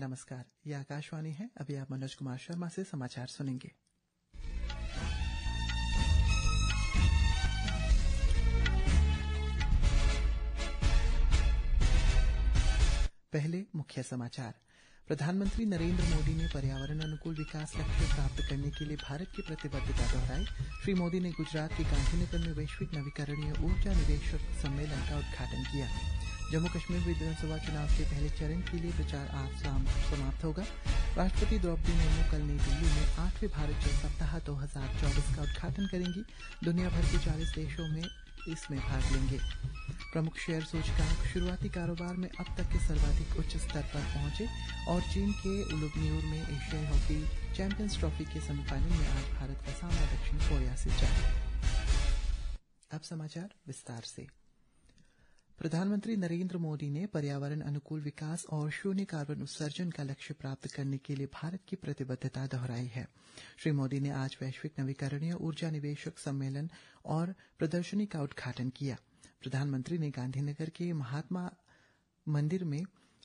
नमस्कार यह आकाशवाणी है अभी आप मनोज कुमार शर्मा से समाचार सुनेंगे पहले मुख्य समाचार प्रधानमंत्री नरेंद्र मोदी ने पर्यावरण अनुकूल विकास लक्ष्य प्राप्त करने के लिए भारत की प्रतिबद्धता दोहराई श्री मोदी ने गुजरात के गांधीनगर में वैश्विक नवीकरणीय ऊर्जा निवेशक सम्मेलन का उद्घाटन किया जम्मू कश्मीर विधानसभा चुनाव के पहले चरण के लिए प्रचार आज शाम समाप्त होगा राष्ट्रपति द्रौपदी मुर्मू कल नई दिल्ली में आठवें भारत जल सप्ताह 2024 का उद्घाटन करेंगी दुनिया भर के चालीस देशों में इसमें भाग लेंगे प्रमुख शेयर सूचकांक शुरुआती कारोबार में अब तक के सर्वाधिक उच्च स्तर पर पहुंचे और चीन के उलुबनियोर में एशियाई हॉकी चैंपियंस ट्रॉफी के सेमीफाइनल में आज भारत का सामना दक्षिण कोरिया से जारी अब समाचार विस्तार से प्रधानमंत्री नरेंद्र मोदी ने पर्यावरण अनुकूल विकास और शून्य कार्बन उत्सर्जन का लक्ष्य प्राप्त करने के लिए भारत की प्रतिबद्धता दोहराई है श्री मोदी ने आज वैश्विक नवीकरणीय ऊर्जा निवेशक सम्मेलन और प्रदर्शनी का उद्घाटन किया प्रधानमंत्री ने गांधीनगर के महात्मा मंदिर में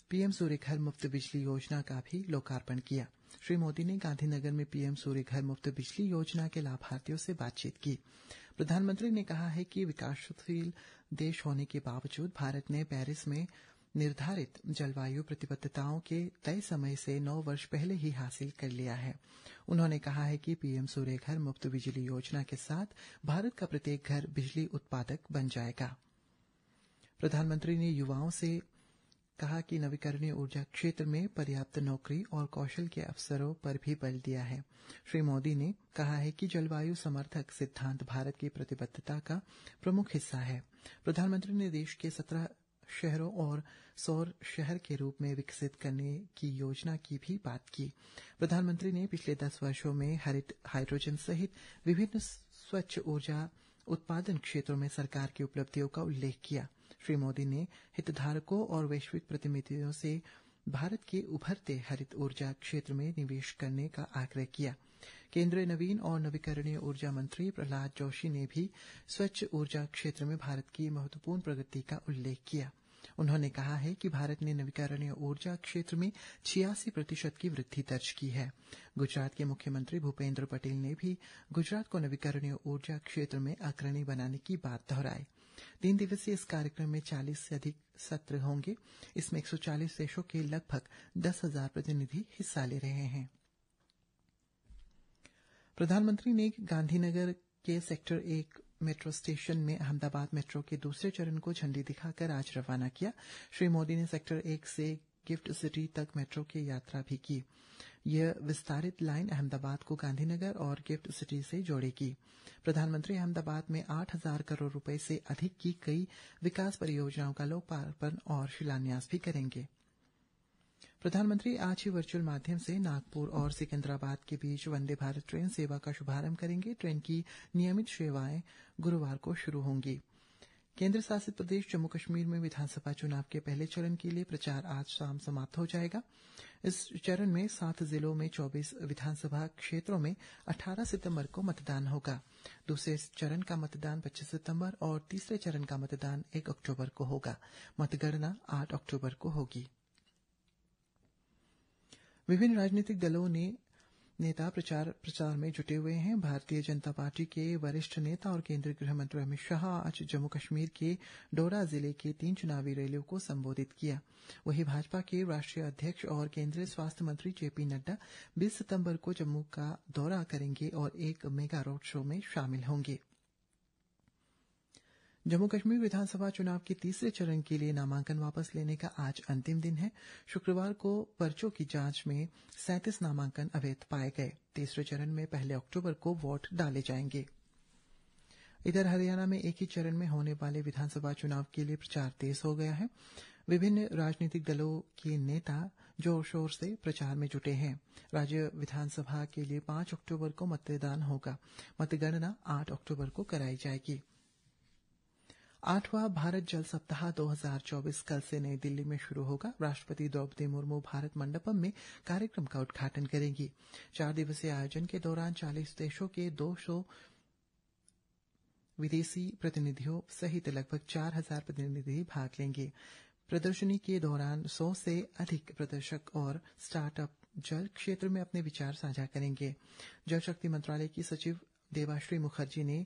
पीएम सूर्यघर मुफ्त बिजली योजना का भी लोकार्पण किया श्री मोदी ने गांधीनगर में पीएम सूर्य घर मुफ्त बिजली योजना के लाभार्थियों से बातचीत की प्रधानमंत्री ने कहा है कि विकासशील देश होने के बावजूद भारत ने पेरिस में निर्धारित जलवायु प्रतिबद्धताओं के तय समय से नौ वर्ष पहले ही हासिल कर लिया है उन्होंने कहा है कि पीएम सूर्य घर मुफ्त बिजली योजना के साथ भारत का प्रत्येक घर बिजली उत्पादक बन जाएगा प्रधानमंत्री ने युवाओं से कहा कि नवीकरणीय ऊर्जा क्षेत्र में पर्याप्त नौकरी और कौशल के अवसरों पर भी बल दिया है श्री मोदी ने कहा है कि जलवायु समर्थक सिद्धांत भारत की प्रतिबद्धता का प्रमुख हिस्सा है प्रधानमंत्री ने देश के सत्रह शहरों और सौर शहर के रूप में विकसित करने की योजना की भी बात की प्रधानमंत्री ने पिछले दस वर्षों में हरित हाइड्रोजन सहित विभिन्न स्वच्छ ऊर्जा उत्पादन क्षेत्रों में सरकार की उपलब्धियों का उल्लेख किया श्री मोदी ने हितधारकों और वैश्विक प्रतिनिधियों से भारत के उभरते हरित ऊर्जा क्षेत्र में निवेश करने का आग्रह किया केंद्रीय नवीन और नवीकरणीय ऊर्जा मंत्री प्रहलाद जोशी ने भी स्वच्छ ऊर्जा क्षेत्र में भारत की महत्वपूर्ण प्रगति का उल्लेख किया उन्होंने कहा है कि भारत ने नवीकरणीय ऊर्जा क्षेत्र में छियासी प्रतिशत की वृद्धि दर्ज की है गुजरात के मुख्यमंत्री भूपेंद्र पटेल ने भी गुजरात को नवीकरणीय ऊर्जा क्षेत्र में अग्रणी बनाने की बात दोहराई तीन दिवसीय इस कार्यक्रम में 40 से अधिक सत्र होंगे इसमें 140 देशों के लगभग दस हजार प्रतिनिधि हिस्सा ले रहे हैं प्रधानमंत्री ने गांधीनगर के सेक्टर एक मेट्रो स्टेशन में अहमदाबाद मेट्रो के दूसरे चरण को झंडी दिखाकर आज रवाना किया श्री मोदी ने सेक्टर एक से गिफ्ट सिटी तक मेट्रो की यात्रा भी की यह विस्तारित लाइन अहमदाबाद को गांधीनगर और गिफ्ट सिटी से जोड़ेगी प्रधानमंत्री अहमदाबाद में आठ हजार करोड़ रुपए से अधिक की कई विकास परियोजनाओं का लोकार्पण और शिलान्यास भी करेंगे प्रधानमंत्री आज ही वर्चुअल माध्यम से नागपुर और सिकंदराबाद के बीच वंदे भारत ट्रेन सेवा का शुभारंभ करेंगे ट्रेन की नियमित सेवाएं गुरुवार को शुरू होंगी केंद्र शासित प्रदेश जम्मू कश्मीर में विधानसभा चुनाव के पहले चरण के लिए प्रचार आज शाम समाप्त हो जाएगा इस चरण में सात जिलों में 24 विधानसभा क्षेत्रों में 18 सितंबर को मतदान होगा दूसरे चरण का मतदान 25 सितंबर और तीसरे चरण का मतदान 1 अक्टूबर को होगा मतगणना 8 अक्टूबर को होगी विभिन्न राजनीतिक दलों ने नेता प्रचार प्रसार में जुटे हुए हैं भारतीय जनता पार्टी के वरिष्ठ नेता और केंद्रीय गृहमंत्री अमित शाह आज जम्मू कश्मीर के डोरा जिले के तीन चुनावी रैलियों को संबोधित किया वहीं भाजपा के राष्ट्रीय अध्यक्ष और केंद्रीय स्वास्थ्य मंत्री जेपी नड्डा 20 सितंबर को जम्मू का दौरा करेंगे और एक मेगा रोड शो में शामिल होंगे जम्मू कश्मीर विधानसभा चुनाव के तीसरे चरण के लिए नामांकन वापस लेने का आज अंतिम दिन है शुक्रवार को पर्चों की जांच में सैंतीस नामांकन अवैध पाए गए तीसरे चरण में पहले अक्टूबर को वोट डाले जाएंगे इधर हरियाणा में एक ही चरण में होने वाले विधानसभा चुनाव के लिए प्रचार तेज हो गया है विभिन्न राजनीतिक दलों के नेता जोर शोर से प्रचार में जुटे हैं राज्य विधानसभा के लिए पांच अक्टूबर को मतदान होगा मतगणना आठ अक्टूबर को कराई जाएगी आठवां भारत जल सप्ताह 2024 कल से नई दिल्ली में शुरू होगा राष्ट्रपति द्रौपदी मुर्मू भारत मंडपम में कार्यक्रम का उद्घाटन करेंगी चार दिवसीय आयोजन के दौरान 40 देशों के 200 विदेशी प्रतिनिधियों सहित लगभग 4000 प्रतिनिधि भाग लेंगे प्रदर्शनी के दौरान 100 से अधिक प्रदर्शक और स्टार्टअप जल क्षेत्र में अपने विचार साझा करेंगे जल शक्ति मंत्रालय की सचिव देवाश्री मुखर्जी ने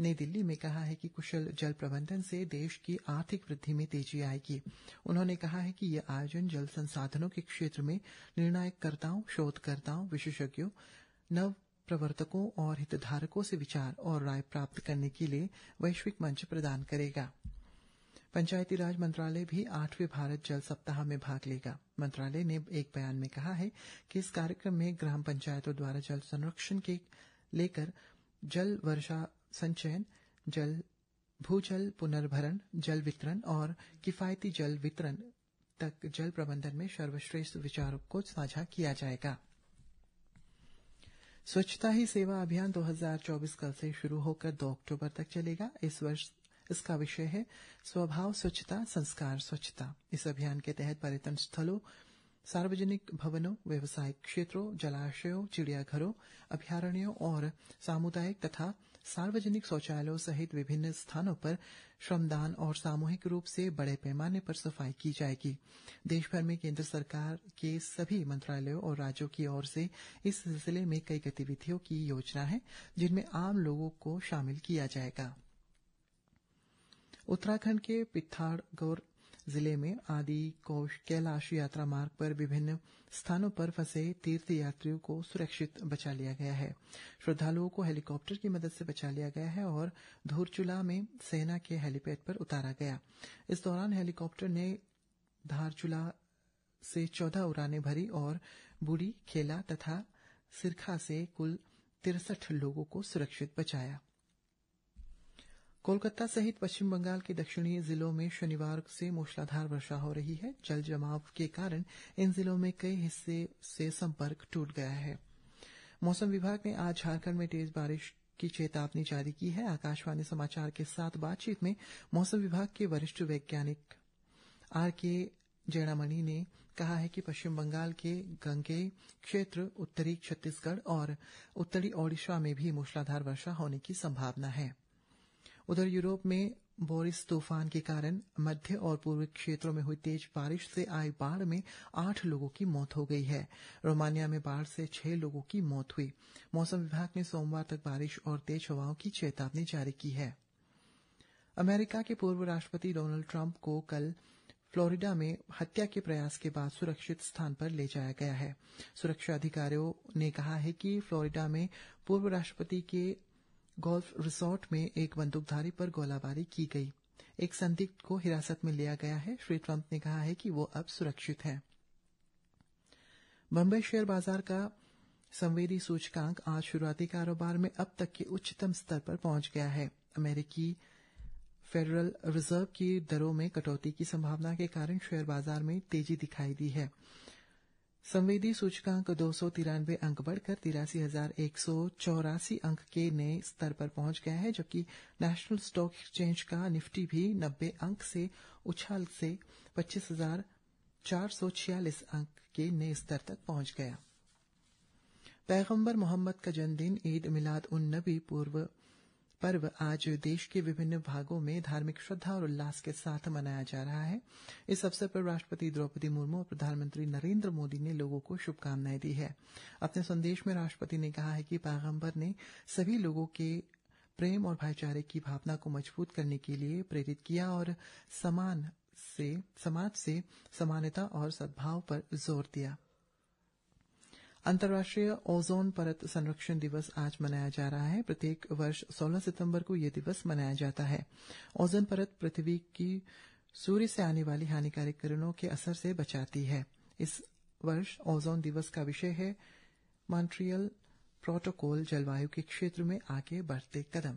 नई दिल्ली में कहा है कि कुशल जल प्रबंधन से देश की आर्थिक वृद्धि में तेजी आएगी उन्होंने कहा है कि यह आयोजन जल संसाधनों के क्षेत्र में निर्णायककर्ताओं शोधकर्ताओं विशेषज्ञों नव प्रवर्तकों और हितधारकों से विचार और राय प्राप्त करने के लिए वैश्विक मंच प्रदान करेगा पंचायती राज मंत्रालय भी आठवें भारत जल सप्ताह में भाग लेगा मंत्रालय ने एक बयान में कहा है कि इस कार्यक्रम में ग्राम पंचायतों द्वारा जल संरक्षण के लेकर जल वर्षा संचयन जल भूजल पुनर्भरण जल वितरण और किफायती जल वितरण तक जल प्रबंधन में सर्वश्रेष्ठ विचारों को साझा किया जाएगा स्वच्छता ही सेवा अभियान 2024 कल से शुरू होकर 2 अक्टूबर तक चलेगा इस वर्ष इसका विषय है स्वभाव स्वच्छता संस्कार स्वच्छता इस अभियान के तहत पर्यटन स्थलों सार्वजनिक भवनों व्यवसायिक क्षेत्रों जलाशयों चिड़ियाघरों अभ्यारण्यों और सामुदायिक तथा सार्वजनिक शौचालयों सहित विभिन्न स्थानों पर श्रमदान और सामूहिक रूप से बड़े पैमाने पर सफाई की जाएगी देशभर में केंद्र सरकार के सभी मंत्रालयों और राज्यों की ओर से इस सिलसिले में कई गतिविधियों की योजना है जिनमें आम लोगों को शामिल किया जाएगा उत्तराखंड के पिथाड़गौर जिले में आदि कोश कैलाश यात्रा मार्ग पर विभिन्न स्थानों पर फंसे तीर्थ यात्रियों को सुरक्षित बचा लिया गया है श्रद्धालुओं को हेलीकॉप्टर की मदद से बचा लिया गया है और धूरचुला में सेना के हेलीपैड पर उतारा गया इस दौरान हेलीकॉप्टर ने धारचुला से चौदह उड़ानें भरी और बूढ़ी खेला तथा सिरखा से कुल तिरसठ लोगों को सुरक्षित बचाया कोलकाता सहित पश्चिम बंगाल के दक्षिणी जिलों में शनिवार से मूसलाधार वर्षा हो रही है जल जमाव के कारण इन जिलों में कई हिस्से से संपर्क टूट गया है मौसम विभाग ने आज झारखंड में तेज बारिश की चेतावनी जारी की है आकाशवाणी समाचार के साथ बातचीत में मौसम विभाग के वरिष्ठ वैज्ञानिक आर के जैनामणि ने कहा है कि पश्चिम बंगाल के गंगे क्षेत्र उत्तरी छत्तीसगढ़ और उत्तरी ओडिशा में भी मूसलाधार वर्षा होने की संभावना है उधर यूरोप में बोरिस तूफान के कारण मध्य और पूर्वी क्षेत्रों में हुई तेज बारिश से आई बाढ़ में आठ लोगों की मौत हो गई है रोमानिया में बाढ़ से छह लोगों की मौत हुई मौसम विभाग ने सोमवार तक बारिश और तेज हवाओं की चेतावनी जारी की है अमेरिका के पूर्व राष्ट्रपति डोनाल्ड ट्रंप को कल फ्लोरिडा में हत्या के प्रयास के बाद सुरक्षित स्थान पर ले जाया गया है सुरक्षा अधिकारियों ने कहा है कि फ्लोरिडा में पूर्व राष्ट्रपति के गोल्फ रिसोर्ट में एक बंदूकधारी पर गोलाबारी की गई एक संदिग्ध को हिरासत में लिया गया है श्री ट्रंप ने कहा है कि वो अब सुरक्षित है बम्बई शेयर बाजार का संवेदी सूचकांक आज शुरुआती कारोबार में अब तक के उच्चतम स्तर पर पहुंच गया है अमेरिकी फेडरल रिजर्व की दरों में कटौती की संभावना के कारण शेयर बाजार में तेजी दिखाई दी है संवेदी सूचकांक दो सौ तिरानवे अंक बढ़कर तिरासी हजार एक सौ चौरासी अंक के नए स्तर पर पहुंच गया है जबकि नेशनल स्टॉक एक्सचेंज का निफ्टी भी नब्बे अंक से उछाल से पच्चीस हजार चार सौ छियालीस अंक के नए स्तर तक पहुंच गया पैगंबर मोहम्मद का जन्मदिन ईद मिलाद उन नबी पूर्व पर्व आज देश के विभिन्न भागों में धार्मिक श्रद्धा और उल्लास के साथ मनाया जा रहा है इस अवसर पर राष्ट्रपति द्रौपदी मुर्मू और प्रधानमंत्री नरेंद्र मोदी ने लोगों को शुभकामनाएं दी है अपने संदेश में राष्ट्रपति ने कहा है कि पैगम्बर ने सभी लोगों के प्रेम और भाईचारे की भावना को मजबूत करने के लिए प्रेरित किया और समान से समाज से समानता और सद्भाव पर जोर दिया अंतर्राष्ट्रीय ओजोन परत संरक्षण दिवस आज मनाया जा रहा है प्रत्येक वर्ष 16 सितंबर को यह दिवस मनाया जाता है ओजोन परत पृथ्वी की सूर्य से आने वाली हानिकारक किरणों के असर से बचाती है इस वर्ष ओजोन दिवस का विषय है मॉन्ट्रियल प्रोटोकॉल जलवायु के क्षेत्र में आगे बढ़ते कदम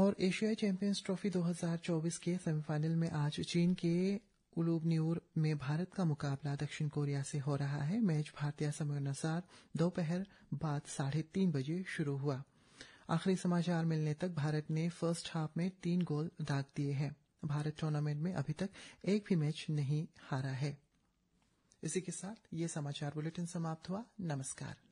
और एशियाई चैंपियंस ट्रॉफी 2024 के सेमीफाइनल में आज चीन के न्यूर में भारत का मुकाबला दक्षिण कोरिया से हो रहा है मैच भारतीय समयानुसार दोपहर बाद साढ़े तीन बजे शुरू हुआ आखिरी समाचार मिलने तक भारत ने फर्स्ट हाफ में तीन गोल दाग दिए हैं भारत टूर्नामेंट में अभी तक एक भी मैच नहीं हारा है इसी के साथ ये समाचार बुलेटिन समाप्त हुआ नमस्कार